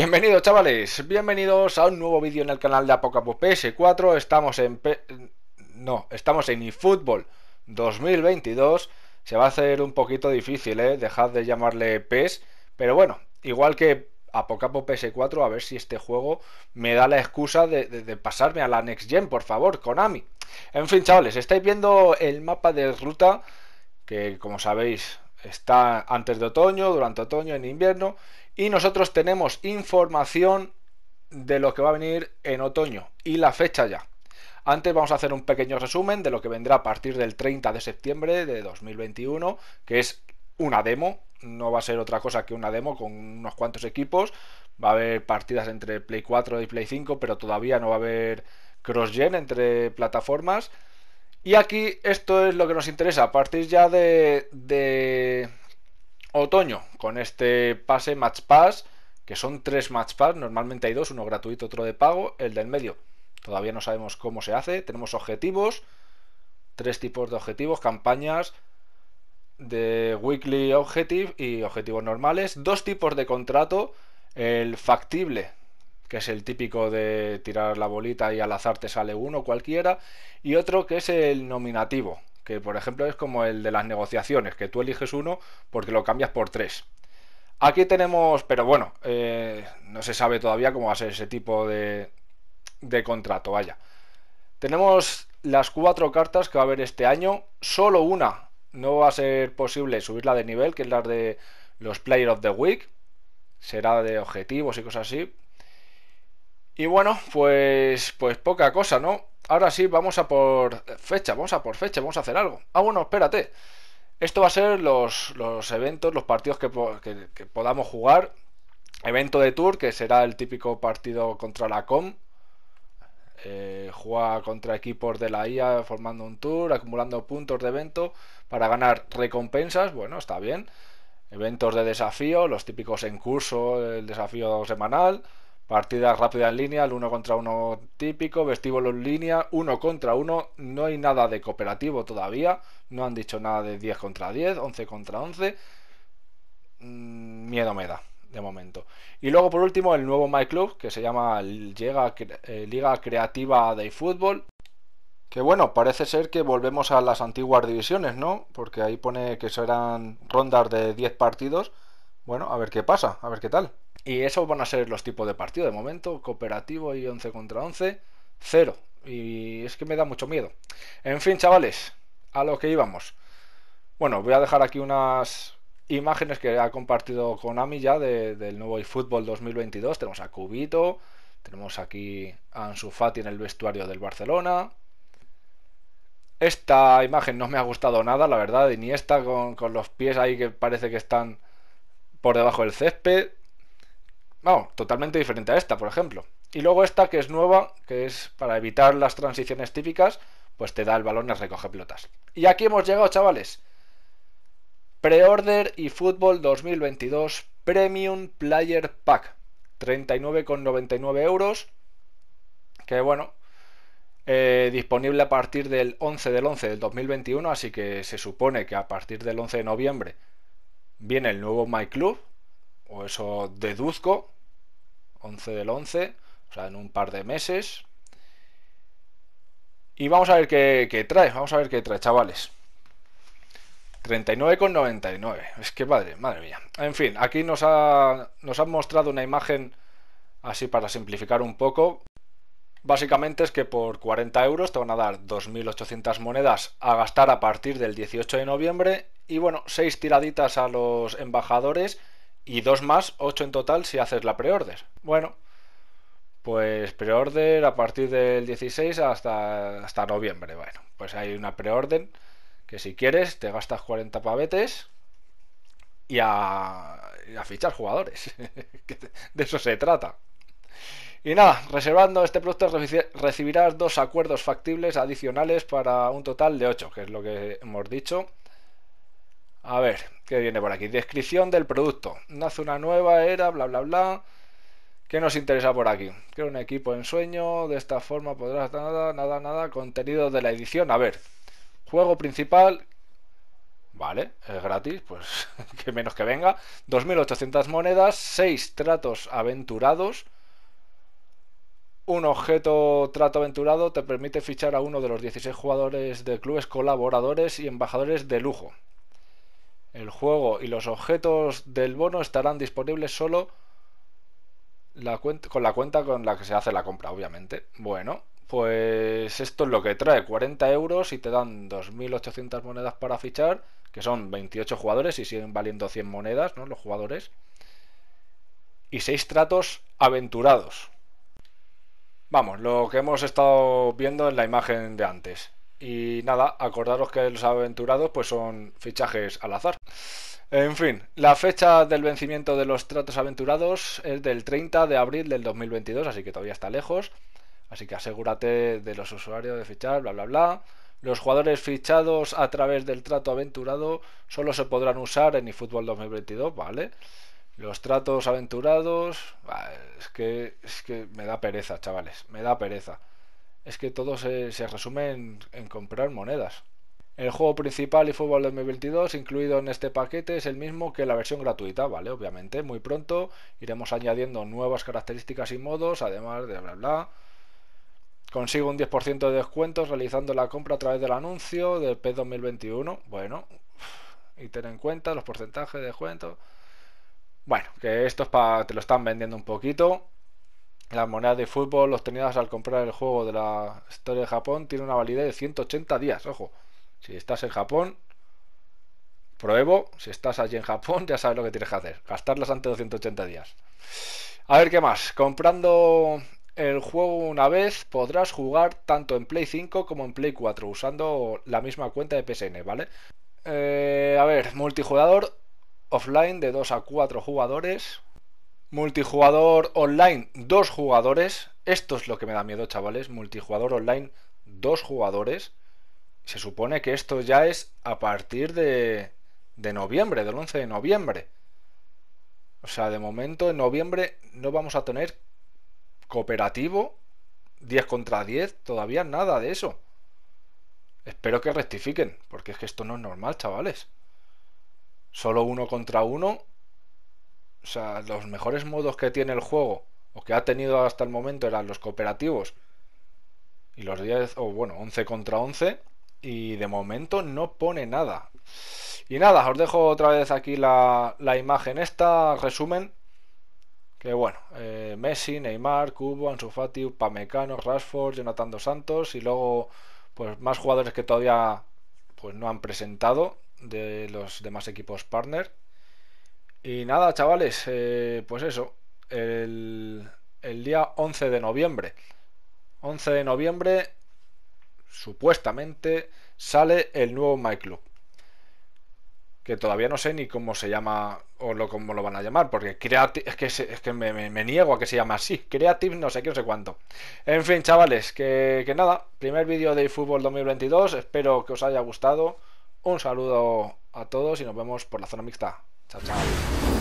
Bienvenidos chavales, bienvenidos a un nuevo vídeo en el canal de Apocapo PS4 Estamos en... no, estamos en eFootball 2022 Se va a hacer un poquito difícil, eh, dejad de llamarle PES Pero bueno, igual que Apocapo PS4, a ver si este juego me da la excusa de, de pasarme a la Next Gen, por favor, Konami En fin chavales, estáis viendo el mapa de ruta que como sabéis Está antes de otoño, durante otoño, en invierno. Y nosotros tenemos información de lo que va a venir en otoño y la fecha ya. Antes vamos a hacer un pequeño resumen de lo que vendrá a partir del 30 de septiembre de 2021, que es una demo, no va a ser otra cosa que una demo con unos cuantos equipos. Va a haber partidas entre Play 4 y Play 5, pero todavía no va a haber cross-gen entre plataformas. Y aquí esto es lo que nos interesa. A partir ya de, de otoño, con este pase Match Pass, que son tres Match Pass, normalmente hay dos, uno gratuito, otro de pago, el del medio. Todavía no sabemos cómo se hace. Tenemos objetivos, tres tipos de objetivos, campañas de weekly objective y objetivos normales, dos tipos de contrato, el factible que es el típico de tirar la bolita y al azar te sale uno cualquiera, y otro que es el nominativo, que por ejemplo es como el de las negociaciones, que tú eliges uno porque lo cambias por tres. Aquí tenemos, pero bueno, eh, no se sabe todavía cómo va a ser ese tipo de, de contrato, vaya. Tenemos las cuatro cartas que va a haber este año, solo una no va a ser posible subirla de nivel, que es la de los Player of the Week, será de objetivos y cosas así, y bueno, pues, pues poca cosa, ¿no? Ahora sí, vamos a por fecha, vamos a por fecha, vamos a hacer algo. Ah, bueno, espérate. Esto va a ser los, los eventos, los partidos que, podamos jugar. Evento de tour, que será el típico partido contra la COM. Eh, juega contra equipos de la IA formando un tour, acumulando puntos de evento para ganar recompensas. Bueno, está bien. Eventos de desafío, los típicos en curso, el desafío semanal. Partidas rápidas en línea, el uno contra uno típico, vestíbulo en línea, uno contra uno, no hay nada de cooperativo todavía, no han dicho nada de 10 contra 10, 11 contra 11, mm, miedo me da de momento. Y luego por último el nuevo MyClub, que se llama eh, Liga Creativa de Fútbol. Que bueno, parece ser que volvemos a las antiguas divisiones, ¿no? Porque ahí pone que serán rondas de 10 partidos. Bueno, a ver qué pasa, a ver qué tal. Y esos van a ser los tipos de partido de momento, cooperativo y 11 contra 11, cero. Y es que me da mucho miedo. En fin, chavales, a lo que íbamos. Bueno, voy a dejar aquí unas imágenes que ha compartido Konami ya del nuevo eFootball 2022. Tenemos a Cubito, tenemos aquí a Ansu Fati en el vestuario del Barcelona. Esta imagen no me ha gustado nada, la verdad, ni esta con los pies ahí que parece que están por debajo del césped. Vamos, totalmente diferente a esta, por ejemplo. Y luego esta que es nueva, que es para evitar las transiciones típicas, pues te da el balón y recoge pelotas. Y aquí hemos llegado, chavales. Pre-order y Fútbol 2022 Premium Player Pack. 39,99 euros. Que bueno, eh, disponible a partir del 11 del 11 del 2021, así que se supone que a partir del 11 de noviembre viene el nuevo My Club, o eso deduzco, 11 del 11, o sea, en un par de meses. Y vamos a ver qué, trae, vamos a ver qué trae, chavales. 39,99. Es que madre, madre mía. En fin, aquí nos, nos han mostrado una imagen así para simplificar un poco. Básicamente es que por 40 euros te van a dar 2.800 monedas a gastar a partir del 18 de noviembre y bueno, 6 tiraditas a los embajadores y dos más, ocho en total si haces la pre-order. Bueno, pues pre-order a partir del 16 hasta, hasta noviembre. Bueno, pues hay una preorden que si quieres te gastas 40 pavetes y a, fichar jugadores. de eso se trata. Y nada, reservando este producto recibirás dos acuerdos factibles adicionales para un total de 8, que es lo que hemos dicho. A ver, ¿qué viene por aquí? Descripción del producto. Nace una nueva era, bla, bla, bla. ¿Qué nos interesa por aquí? Creo un equipo en sueño, de esta forma podrás nada, nada, nada, contenido de la edición. A ver, juego principal, vale, es gratis, pues que menos que venga. 2.800 monedas, 6 tratos aventurados. Un objeto trato aventurado te permite fichar a uno de los 16 jugadores de clubes colaboradores y embajadores de lujo. El juego y los objetos del bono estarán disponibles solo con la cuenta con la que se hace la compra, obviamente. Bueno, pues esto es lo que trae, 40 euros y te dan 2.800 monedas para fichar, que son 28 jugadores y siguen valiendo 100 monedas, ¿no? Los jugadores. Y 6 tratos aventurados. Vamos, lo que hemos estado viendo en la imagen de antes. Y nada, acordaros que los aventurados pues son fichajes al azar. En fin, la fecha del vencimiento de los tratos aventurados es del 30 de abril del 2022, así que todavía está lejos. Así que asegúrate de los usuarios de fichar, bla, bla, bla. Los jugadores fichados a través del trato aventurado solo se podrán usar en eFootball 2022, ¿vale? Los tratos aventurados... Es que, es que me da pereza, chavales, me da pereza es que todo se, resume en, comprar monedas. El juego principal y fútbol 2022 incluido en este paquete es el mismo que la versión gratuita, ¿vale? Obviamente, muy pronto iremos añadiendo nuevas características y modos, además de bla bla. Consigo un 10% de descuentos realizando la compra a través del anuncio del P2021. E bueno, y ten en cuenta los porcentajes de descuento. Bueno, que esto es para. te lo están vendiendo un poquito. Las monedas de fútbol obtenidas al comprar el juego de la historia de Japón tiene una validez de 180 días. Ojo, si estás en Japón, pruebo. Si estás allí en Japón, ya sabes lo que tienes que hacer. Gastarlas antes de 180 días. A ver qué más. Comprando el juego una vez, podrás jugar tanto en Play 5 como en Play 4 usando la misma cuenta de PSN, ¿vale? Eh, a ver, multijugador offline de 2 a 4 jugadores Multijugador online, dos jugadores. Esto es lo que me da miedo, chavales. Multijugador online, dos jugadores. Se supone que esto ya es a partir de, de noviembre, del 11 de noviembre. O sea, de momento en noviembre no vamos a tener cooperativo 10 contra 10, todavía nada de eso. Espero que rectifiquen, porque es que esto no es normal, chavales. Solo uno contra uno sea, los mejores modos que tiene el juego, o que ha tenido hasta el momento, eran los cooperativos. Y los 10, o bueno, 11 contra 11. Y de momento no pone nada. Y nada, os dejo otra vez aquí la, imagen esta, resumen. Que bueno, eh, Messi, Neymar, Cubo, Ansu Fati, Pamecano, Rashford, Jonathan Dos Santos y luego pues más jugadores que todavía pues no han presentado de los demás equipos partner y nada, chavales, eh, pues eso, el, día 11 de noviembre. 11 de noviembre, supuestamente, sale el nuevo MyClub. Que todavía no sé ni cómo se llama o lo, cómo lo van a llamar, porque Creative, es que, es que me, niego a que se llame así. Creative no sé qué, no sé cuánto. En fin, chavales, que, que nada, primer vídeo de eFootball 2022, espero que os haya gustado. Un saludo a todos y nos vemos por la zona mixta. 再见。